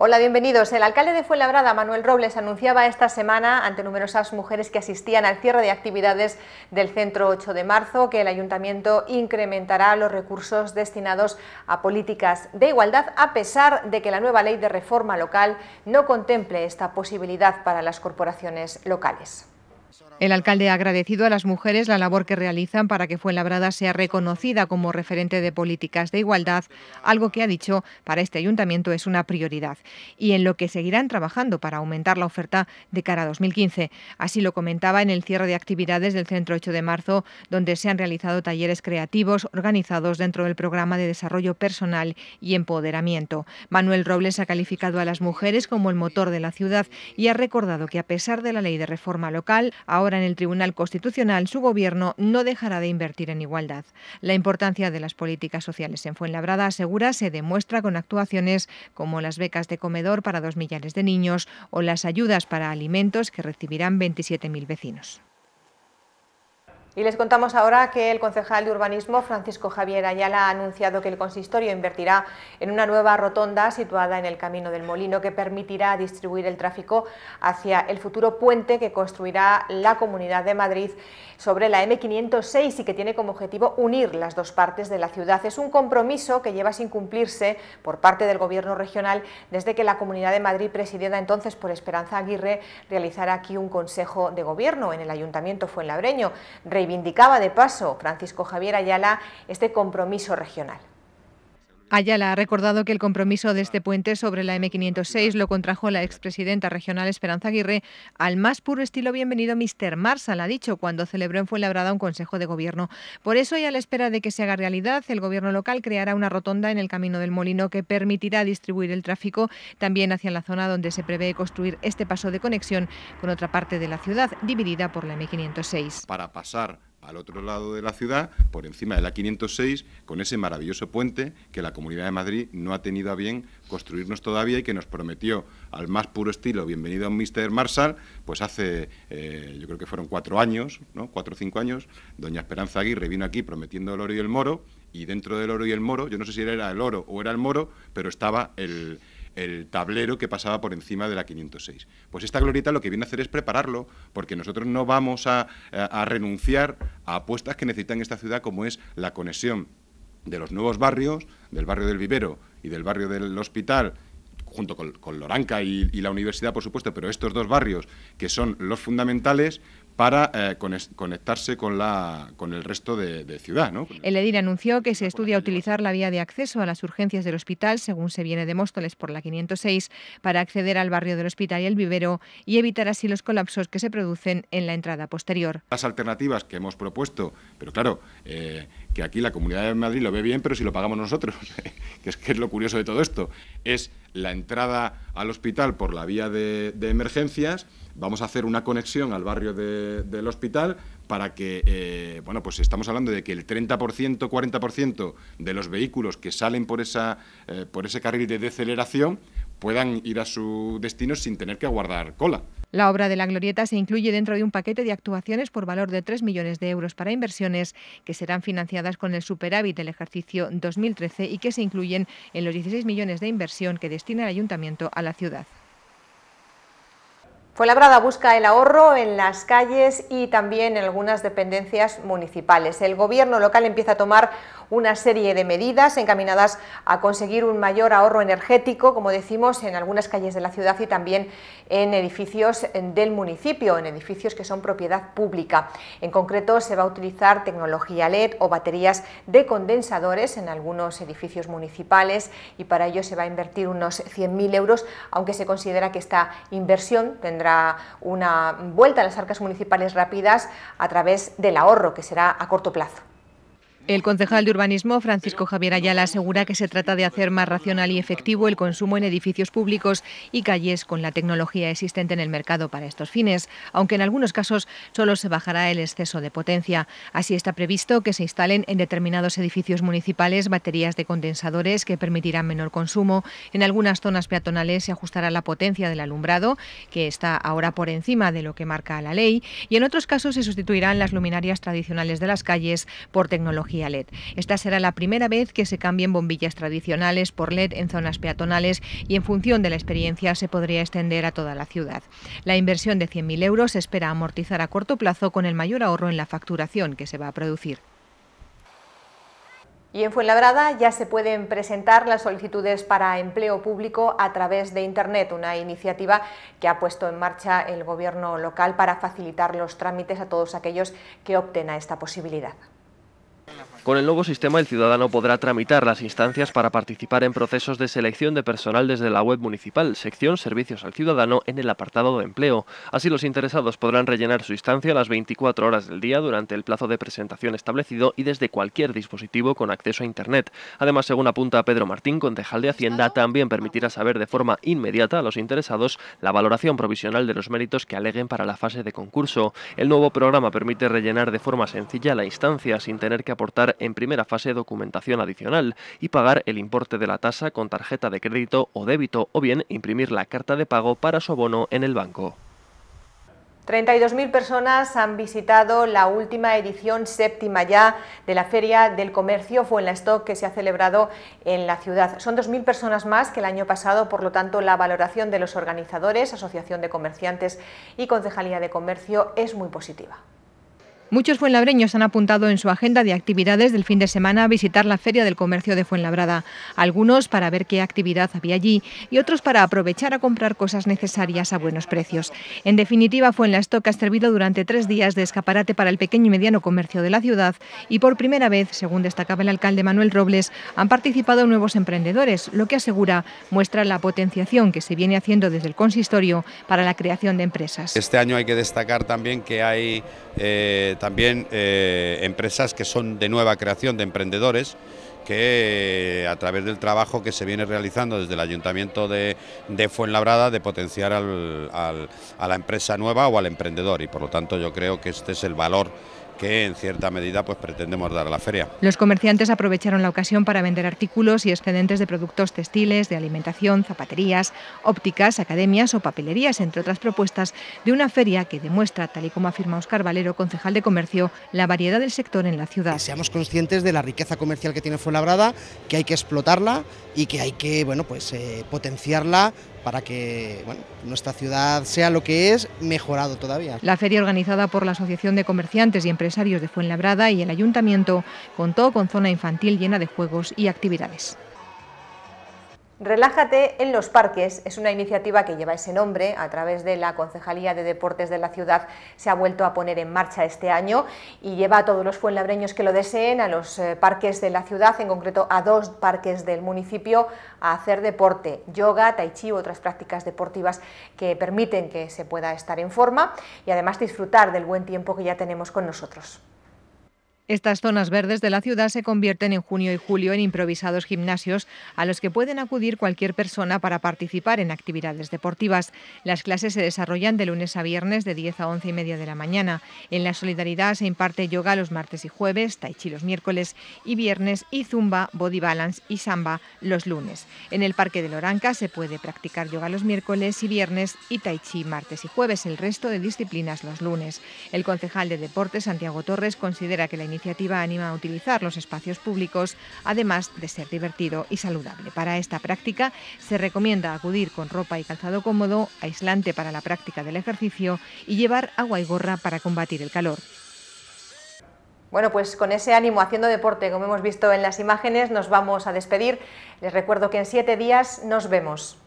Hola, bienvenidos. El alcalde de Fuenlabrada, Manuel Robles, anunciaba esta semana ante numerosas mujeres que asistían al cierre de actividades del centro 8 de marzo que el ayuntamiento incrementará los recursos destinados a políticas de igualdad a pesar de que la nueva ley de reforma local no contemple esta posibilidad para las corporaciones locales. El alcalde ha agradecido a las mujeres la labor que realizan para que Fuenlabrada sea reconocida como referente de políticas de igualdad, algo que ha dicho para este ayuntamiento es una prioridad y en lo que seguirán trabajando para aumentar la oferta de cara a 2015. Así lo comentaba en el cierre de actividades del Centro 8 de marzo, donde se han realizado talleres creativos organizados dentro del programa de desarrollo personal y empoderamiento. Manuel Robles ha calificado a las mujeres como el motor de la ciudad y ha recordado que a pesar de la ley de reforma local, Ahora en el Tribunal Constitucional su gobierno no dejará de invertir en igualdad. La importancia de las políticas sociales en Fuenlabrada, asegura, se demuestra con actuaciones como las becas de comedor para dos millares de niños o las ayudas para alimentos que recibirán 27.000 vecinos. Y les contamos ahora que el concejal de urbanismo, Francisco Javier Ayala, ha anunciado que el consistorio invertirá en una nueva rotonda situada en el Camino del Molino que permitirá distribuir el tráfico hacia el futuro puente que construirá la Comunidad de Madrid sobre la M506 y que tiene como objetivo unir las dos partes de la ciudad. Es un compromiso que lleva sin cumplirse por parte del Gobierno regional desde que la Comunidad de Madrid, presidida entonces por Esperanza Aguirre, realizara aquí un consejo de gobierno en el Ayuntamiento Fuenlabreño reivindicaba de paso Francisco Javier Ayala este compromiso regional. Ayala ha recordado que el compromiso de este puente sobre la M506 lo contrajo la expresidenta regional Esperanza Aguirre al más puro estilo bienvenido Mr. Marsal, ha dicho, cuando celebró en Fuenlabrada un consejo de gobierno. Por eso, y a la espera de que se haga realidad, el gobierno local creará una rotonda en el camino del molino que permitirá distribuir el tráfico también hacia la zona donde se prevé construir este paso de conexión con otra parte de la ciudad dividida por la M506. Para pasar al otro lado de la ciudad, por encima de la 506, con ese maravilloso puente que la Comunidad de Madrid no ha tenido a bien construirnos todavía y que nos prometió al más puro estilo, bienvenido a un Mr. Marshall, pues hace, eh, yo creo que fueron cuatro años, ¿no? cuatro o cinco años, doña Esperanza Aguirre vino aquí prometiendo el oro y el moro, y dentro del oro y el moro, yo no sé si era el oro o era el moro, pero estaba el, el tablero que pasaba por encima de la 506. Pues esta glorieta lo que viene a hacer es prepararlo, porque nosotros no vamos a, eh, a, renunciar a apuestas que necesitan esta ciudad, como es la conexión de los nuevos barrios, del barrio del vivero y del barrio del hospital, junto con, Loranca y, la universidad, por supuesto, pero estos dos barrios que son los fundamentales para eh, conectarse con, el resto de, ciudad. ¿no? El Edir anunció que se estudia utilizar la vía de acceso a las urgencias del hospital, según se viene de Móstoles por la 506, para acceder al barrio del hospital y el vivero y evitar así los colapsos que se producen en la entrada posterior. Las alternativas que hemos propuesto, pero claro, eh, que aquí la Comunidad de Madrid lo ve bien, pero si lo pagamos nosotros, que es, lo curioso de todo esto, es la entrada al hospital por la vía de emergencias vamos a hacer una conexión al barrio del hospital para que, eh, bueno, pues estamos hablando de que el 30%, 40% de los vehículos que salen por, esa, eh, por ese carril de deceleración puedan ir a su destino sin tener que aguardar cola. La obra de la glorieta se incluye dentro de un paquete de actuaciones por valor de 3 millones de euros para inversiones que serán financiadas con el superávit del ejercicio 2013 y que se incluyen en los 16 millones de inversión que destina el ayuntamiento a la ciudad. Fue Fuenlabrada busca el ahorro en las calles y también en algunas dependencias municipales. El gobierno local empieza a tomar una serie de medidas encaminadas a conseguir un mayor ahorro energético, como decimos, en algunas calles de la ciudad y también en edificios del municipio, en edificios que son propiedad pública. En concreto, se va a utilizar tecnología LED o baterías de condensadores en algunos edificios municipales y para ello se va a invertir unos 100.000 euros, aunque se considera que esta inversión tendrá una vuelta a las arcas municipales rápidas a través del ahorro, que será a corto plazo. El concejal de urbanismo, Francisco Javier Ayala, asegura que se trata de hacer más racional y efectivo el consumo en edificios públicos y calles con la tecnología existente en el mercado para estos fines, aunque en algunos casos solo se bajará el exceso de potencia. Así está previsto que se instalen en determinados edificios municipales baterías de condensadores que permitirán menor consumo. En algunas zonas peatonales se ajustará la potencia del alumbrado, que está ahora por encima de lo que marca la ley, y en otros casos se sustituirán las luminarias tradicionales de las calles por tecnología LED. Esta será la primera vez que se cambien bombillas tradicionales por LED en zonas peatonales y en función de la experiencia se podría extender a toda la ciudad. La inversión de 100.000 euros se espera amortizar a corto plazo con el mayor ahorro en la facturación que se va a producir. Y en Fuenlabrada ya se pueden presentar las solicitudes para empleo público a través de Internet, una iniciativa que ha puesto en marcha el Gobierno local para facilitar los trámites a todos aquellos que opten a esta posibilidad. Con el nuevo sistema, el ciudadano podrá tramitar las instancias para participar en procesos de selección de personal desde la web municipal, sección Servicios al Ciudadano, en el apartado de empleo. Así, los interesados podrán rellenar su instancia las 24 horas del día durante el plazo de presentación establecido y desde cualquier dispositivo con acceso a Internet. Además, según apunta Pedro Martín, concejal de Hacienda, también permitirá saber de forma inmediata a los interesados la valoración provisional de los méritos que aleguen para la fase de concurso. El nuevo programa permite rellenar de forma sencilla la instancia sin tener que aportar en primera fase documentación adicional y pagar el importe de la tasa con tarjeta de crédito o débito o bien imprimir la carta de pago para su abono en el banco. 32.000 personas han visitado la última edición séptima ya de la Feria del Comercio Stock que se ha celebrado en la ciudad. Son 2.000 personas más que el año pasado, por lo tanto la valoración de los organizadores, Asociación de Comerciantes y Concejalía de Comercio es muy positiva. Muchos fuenlabreños han apuntado en su agenda de actividades del fin de semana a visitar la Feria del Comercio de Fuenlabrada, algunos para ver qué actividad había allí y otros para aprovechar a comprar cosas necesarias a buenos precios. En definitiva, Fuenlastoca ha servido durante tres días de escaparate para el pequeño y mediano comercio de la ciudad y por primera vez, según destacaba el alcalde Manuel Robles, han participado nuevos emprendedores, lo que asegura muestra la potenciación que se viene haciendo desde el consistorio para la creación de empresas. Este año hay que destacar también que hay... Eh, también eh, empresas que son de nueva creación, de emprendedores, que eh, a través del trabajo que se viene realizando desde el Ayuntamiento de, Fuenlabrada de potenciar a la empresa nueva o al emprendedor y por lo tanto yo creo que este es el valor que en cierta medida pues pretendemos dar a la feria. Los comerciantes aprovecharon la ocasión para vender artículos y excedentes de productos textiles, de alimentación, zapaterías, ópticas, academias o papelerías, entre otras propuestas de una feria que demuestra, tal y como afirma Óscar Valero, concejal de comercio, la variedad del sector en la ciudad. Seamos conscientes de la riqueza comercial que tiene Fuenlabrada, que hay que explotarla y que hay que bueno, pues, eh, potenciarla para que nuestra ciudad sea lo que es, mejorado todavía. La feria organizada por la Asociación de Comerciantes y Empresarios de Fuenlabrada y el Ayuntamiento contó con zona infantil llena de juegos y actividades. Relájate en los parques es una iniciativa que lleva ese nombre a través de la Concejalía de Deportes de la ciudad. Se ha vuelto a poner en marcha este año y lleva a todos los fuenlabreños que lo deseen a los eh, parques de la ciudad, en concreto a dos parques del municipio, a hacer deporte, yoga, tai chi u otras prácticas deportivas que permiten que se pueda estar en forma y además disfrutar del buen tiempo que ya tenemos con nosotros. Estas zonas verdes de la ciudad se convierten en junio y julio en improvisados gimnasios a los que pueden acudir cualquier persona para participar en actividades deportivas. Las clases se desarrollan de lunes a viernes de 10 a 11 y media de la mañana. En la solidaridad se imparte yoga los martes y jueves, tai chi los miércoles y viernes y zumba, body balance y samba los lunes. En el Parque de Loranca se puede practicar yoga los miércoles y viernes y tai chi martes y jueves, el resto de disciplinas los lunes. El concejal de deportes Santiago Torres considera que la iniciativa iniciativa anima a utilizar los espacios públicos, además de ser divertido y saludable. Para esta práctica se recomienda acudir con ropa y calzado cómodo, aislante para la práctica del ejercicio y llevar agua y gorra para combatir el calor. Bueno, pues con ese ánimo haciendo deporte, como hemos visto en las imágenes, nos vamos a despedir. Les recuerdo que en siete días nos vemos.